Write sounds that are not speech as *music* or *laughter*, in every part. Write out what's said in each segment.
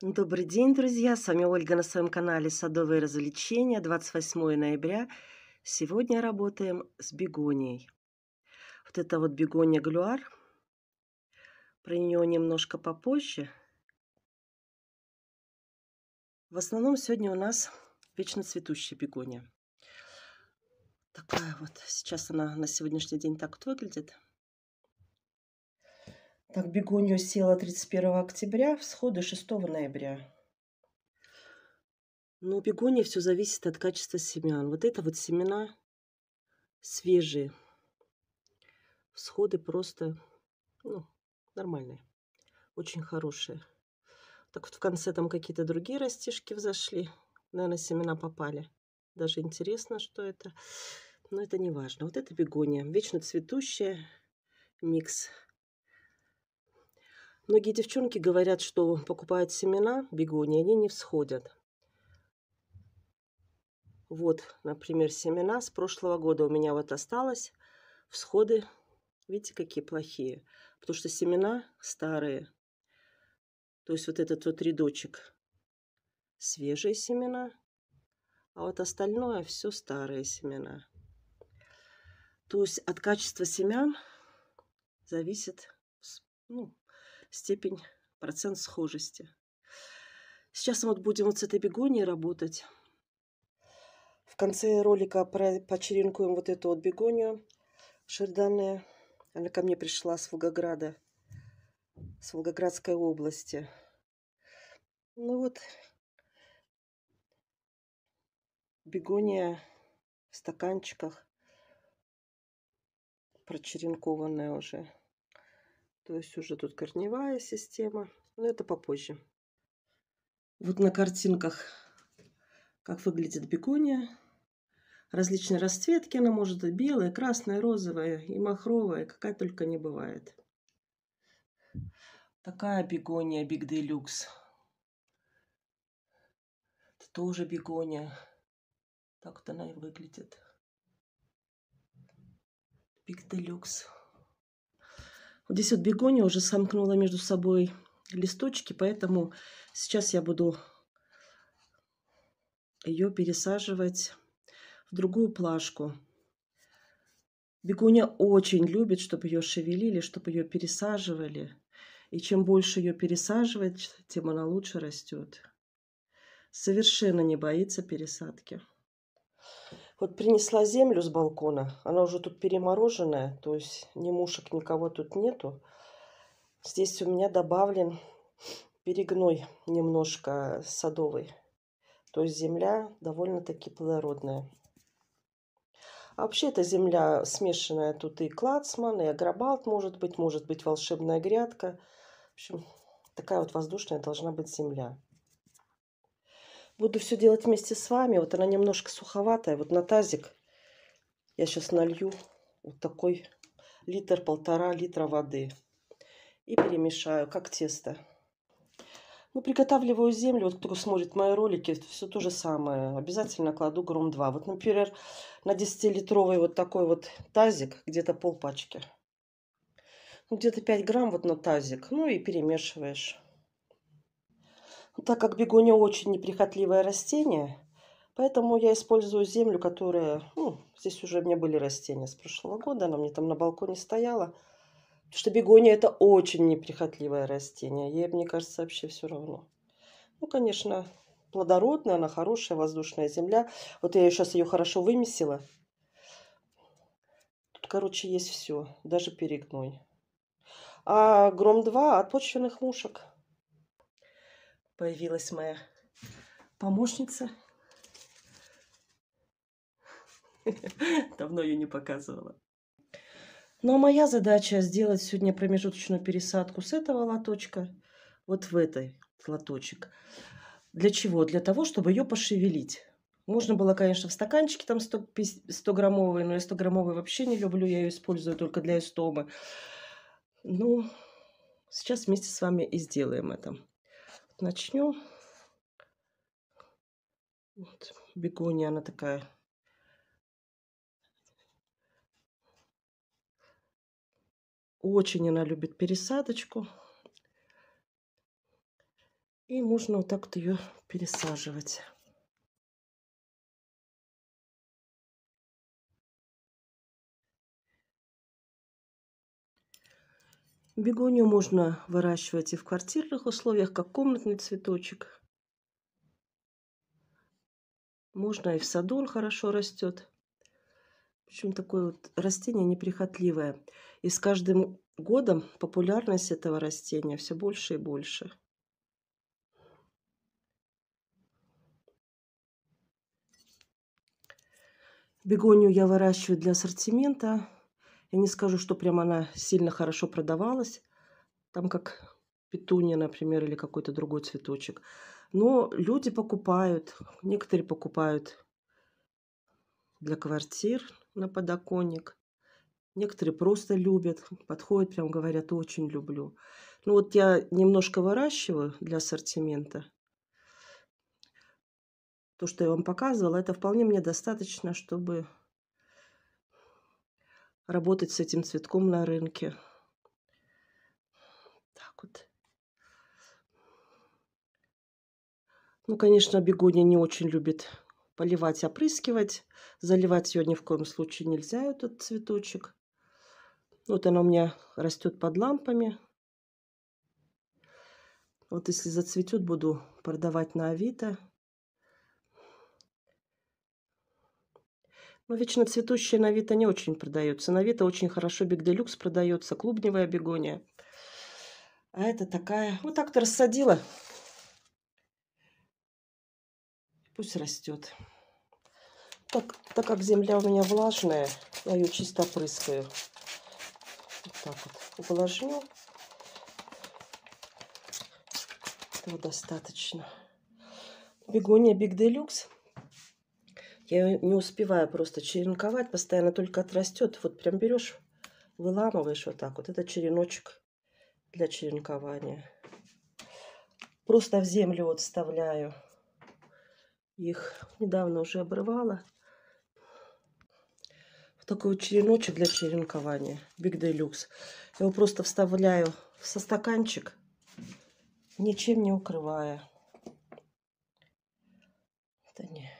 Добрый день, друзья! С вами Ольга на своем канале «Садовые развлечения». 28 ноября. Сегодня работаем с бегонией. Вот это вот бегония глюар. Про нее немножко попозже. В основном сегодня у нас вечно цветущая бегония. Такая вот. Сейчас она на сегодняшний день так вот выглядит. Так, бегонию села 31 октября, всходы 6 ноября. Но ну, у бегонии все зависит от качества семян. Вот это вот семена свежие. Всходы просто ну, нормальные, очень хорошие. Так вот в конце там какие-то другие растишки взошли. Наверное, семена попали. Даже интересно, что это. Но это не важно. Вот это бегония. Вечно цветущая. Микс. Многие девчонки говорят, что покупают семена бегонии, они не всходят. Вот, например, семена с прошлого года у меня вот осталось. Всходы, видите, какие плохие. Потому что семена старые. То есть вот этот вот рядочек свежие семена, а вот остальное все старые семена. То есть от качества семян зависит ну, степень, процент схожести. Сейчас мы вот будем вот с этой бегонией работать. В конце ролика почеренкуем вот эту вот бегонию шерданная. Она ко мне пришла с Волгограда, с Волгоградской области. Ну вот, бегония в стаканчиках, прочеренкованная уже. То есть уже тут корневая система. Но это попозже. Вот на картинках, как выглядит бегония. Различные расцветки она может быть белая, красная, розовая и махровая, какая только не бывает. Такая бегония Big Deluxe. Это тоже бегония. Так вот она и выглядит. Big Deluxe. Вот здесь вот бегония уже сомкнула между собой листочки, поэтому сейчас я буду ее пересаживать в другую плашку. Бегония очень любит, чтобы ее шевелили, чтобы ее пересаживали. И чем больше ее пересаживать, тем она лучше растет. Совершенно не боится пересадки. Вот принесла землю с балкона. Она уже тут перемороженная, то есть ни мушек, никого тут нету. Здесь у меня добавлен перегной немножко садовый. То есть земля довольно-таки плодородная. А вообще эта земля смешанная. Тут и клацман, и агробалт может быть, может быть волшебная грядка. В общем, такая вот воздушная должна быть земля. Буду все делать вместе с вами. Вот она немножко суховатая. Вот на тазик я сейчас налью вот такой литр-полтора литра воды. И перемешаю, как тесто. Ну, приготавливаю землю. Вот кто смотрит мои ролики, все то же самое. Обязательно кладу гром 2. Вот, например, на 10-литровый вот такой вот тазик, где-то пол пачки. Ну, где-то 5 грамм вот на тазик. Ну, и перемешиваешь. Так как бегония очень неприхотливое растение, поэтому я использую землю, которая... Ну, здесь уже у меня были растения с прошлого года, она мне там на балконе стояла. Потому что бегония это очень неприхотливое растение. Ей, мне кажется, вообще все равно. Ну, конечно, плодородная, она хорошая, воздушная земля. Вот я сейчас ее хорошо вымесила. Тут, короче, есть все, даже перегной. А гром-2 от почвенных мушек. Появилась моя помощница. *laughs* Давно ее не показывала. Но ну, а моя задача сделать сегодня промежуточную пересадку с этого лоточка вот в этой лоточек. Для чего? Для того, чтобы ее пошевелить. Можно было, конечно, в стаканчике там 100-граммовый, 100 но я 100-граммовый вообще не люблю, я ее использую только для эстомы. Ну, сейчас вместе с вами и сделаем это. Начну. Вот, бегония, она такая Очень она любит пересадочку. И можно вот так вот ее пересаживать. Бегонию можно выращивать и в квартирных условиях, как комнатный цветочек. Можно и в саду он хорошо растет. В общем, такое вот растение неприхотливое. И с каждым годом популярность этого растения все больше и больше. Бегонию я выращиваю для ассортимента. Я не скажу, что прям она сильно хорошо продавалась, там как петуния, например, или какой-то другой цветочек. Но люди покупают, некоторые покупают для квартир на подоконник, некоторые просто любят, подходят, прям говорят, очень люблю. Ну вот я немножко выращиваю для ассортимента. То, что я вам показывала, это вполне мне достаточно, чтобы работать с этим цветком на рынке. Так вот. Ну, конечно, бегония не очень любит поливать, опрыскивать. Заливать ее ни в коем случае нельзя, этот цветочек. Вот она у меня растет под лампами. Вот если зацветет, буду продавать на Авито. Но ну, вечно цветущие на Авито не очень продаются, На Авито очень хорошо Биг Делюкс продается, клубневая бегония. А это такая... Вот ну, так-то рассадила. Пусть растет. Так, так как земля у меня влажная, я ее чисто опрыскаю. Вот так вот увлажню. Этого достаточно. Бегония Биг Делюкс я не успеваю просто черенковать, постоянно только отрастет. Вот прям берешь, выламываешь вот так вот. Это череночек для черенкования. Просто в землю вот вставляю. Их недавно уже обрывала. Вот такой вот череночек для черенкования. Big Deluxe. Я его просто вставляю со стаканчик, ничем не укрывая. Это не...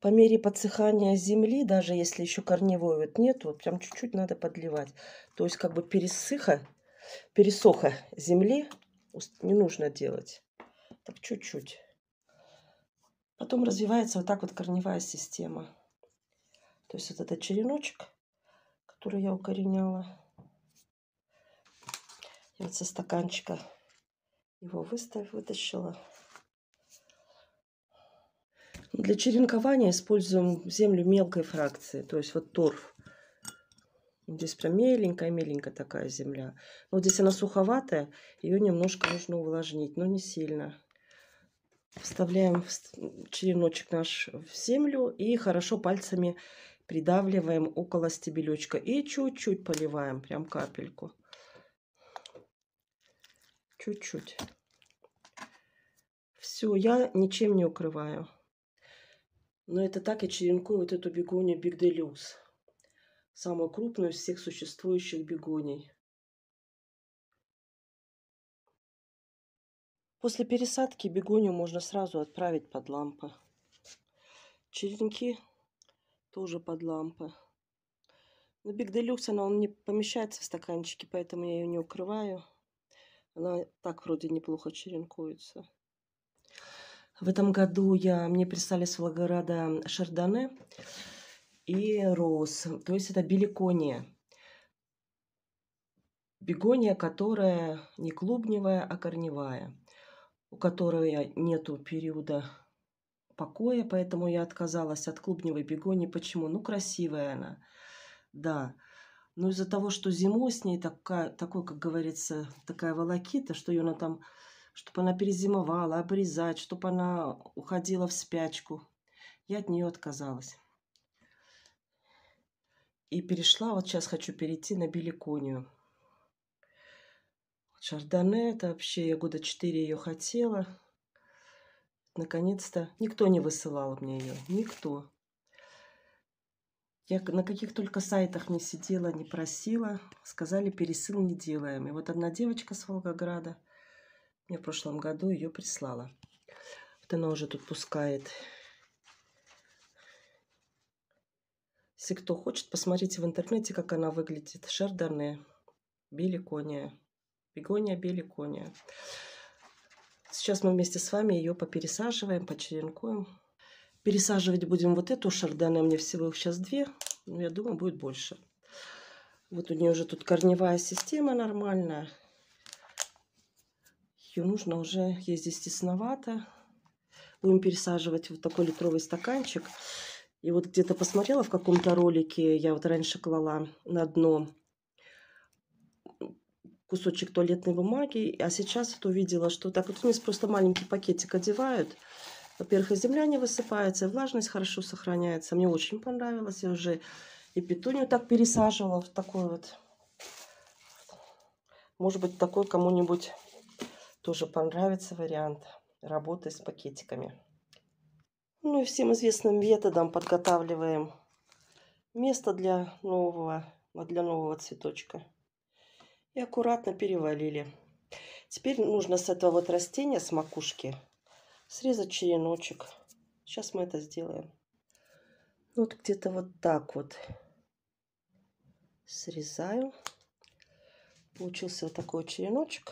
по мере подсыхания земли, даже если еще корневой вот нет, вот прям чуть-чуть надо подливать. То есть как бы пересыха, пересоха земли не нужно делать. Так чуть-чуть. Потом развивается вот так вот корневая система. То есть вот этот череночек, который я укореняла. Я вот со стаканчика его выставь, вытащила. Для черенкования используем землю мелкой фракции, то есть вот торф. Здесь прям меленькая-меленькая такая земля. Но вот здесь она суховатая, ее немножко нужно увлажнить, но не сильно. Вставляем череночек наш в землю и хорошо пальцами придавливаем около стебелечка. И чуть-чуть поливаем, прям капельку. Чуть-чуть. Все, я ничем не укрываю. Но это так я черенкую вот эту бегонию Бигделюс. Самую крупную из всех существующих бегоний. После пересадки бегонию можно сразу отправить под лампы. Черенки тоже под лампы. Но Бигделюкс, она он не помещается в стаканчике, поэтому я ее не укрываю. Она так вроде неплохо черенкуется. В этом году я, мне прислали с Волгограда шардоне и роуз. То есть это беликония. Бегония, которая не клубневая, а корневая, у которой нету периода покоя, поэтому я отказалась от клубневой бегонии. Почему? Ну, красивая она, да. Но из-за того, что зимой с ней такая, такой, как говорится, такая волокита, что ее она там чтобы она перезимовала, обрезать, чтобы она уходила в спячку. Я от нее отказалась. И перешла, вот сейчас хочу перейти на беликонию. Шардоне, это вообще я года четыре ее хотела. Наконец-то никто не высылал мне ее, никто. Я на каких только сайтах не сидела, не просила. Сказали, пересыл не делаем. И вот одна девочка с Волгограда мне в прошлом году ее прислала. Вот она уже тут пускает. Если кто хочет, посмотрите в интернете, как она выглядит. Шардоне, беликония, бегония беликония. Сейчас мы вместе с вами ее попересаживаем, почеренкуем. Пересаживать будем вот эту У меня всего их сейчас две. Но я думаю, будет больше. Вот у нее уже тут корневая система нормальная ее нужно уже, ей здесь тесновато. Будем пересаживать вот такой литровый стаканчик. И вот где-то посмотрела в каком-то ролике, я вот раньше клала на дно кусочек туалетной бумаги, а сейчас вот увидела, что так вот вниз просто маленький пакетик одевают. Во-первых, и земля не высыпается, и влажность хорошо сохраняется. Мне очень понравилось, я уже и петунью так пересаживала в такой вот. Может быть, такой кому-нибудь тоже понравится вариант работы с пакетиками. Ну и всем известным методом подготавливаем место для нового, для нового цветочка. И аккуратно перевалили. Теперь нужно с этого вот растения, с макушки, срезать череночек. Сейчас мы это сделаем. Ну вот где-то вот так вот срезаю. Получился вот такой череночек.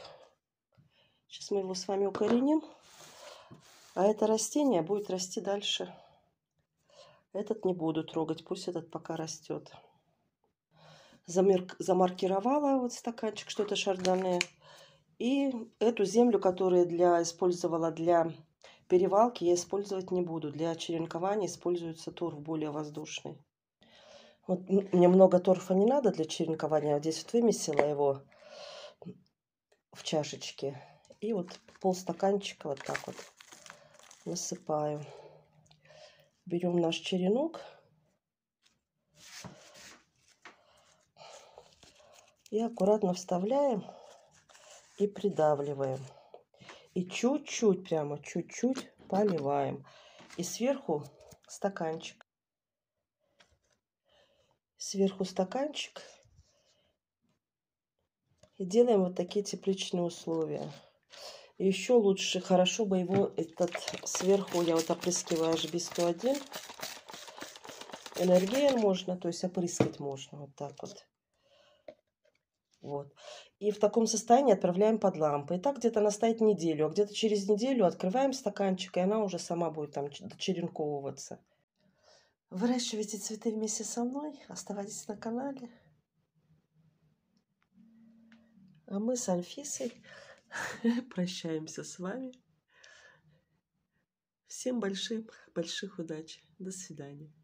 Сейчас мы его с вами укореним. А это растение будет расти дальше. Этот не буду трогать, пусть этот пока растет. Замерк... Замаркировала вот стаканчик, что это шардоне. И эту землю, которую для... использовала для перевалки, я использовать не буду. Для черенкования используется торф более воздушный. Вот мне много торфа не надо для черенкования. Вот а здесь вот вымесила его в чашечке. И вот полстаканчика вот так вот насыпаю. Берем наш черенок. И аккуратно вставляем и придавливаем. И чуть-чуть, прямо чуть-чуть поливаем. И сверху стаканчик. Сверху стаканчик. И делаем вот такие тепличные условия. Еще лучше, хорошо бы его этот сверху, я вот опрыскиваю HB101. Энергия можно, то есть опрыскать можно вот так вот. Вот. И в таком состоянии отправляем под лампы. И так где-то она стоит неделю. А где-то через неделю открываем стаканчик, и она уже сама будет там черенковываться. Выращивайте цветы вместе со мной. Оставайтесь на канале. А мы с Анфисой *laughs* прощаемся с вами. Всем больших, больших удач. До свидания.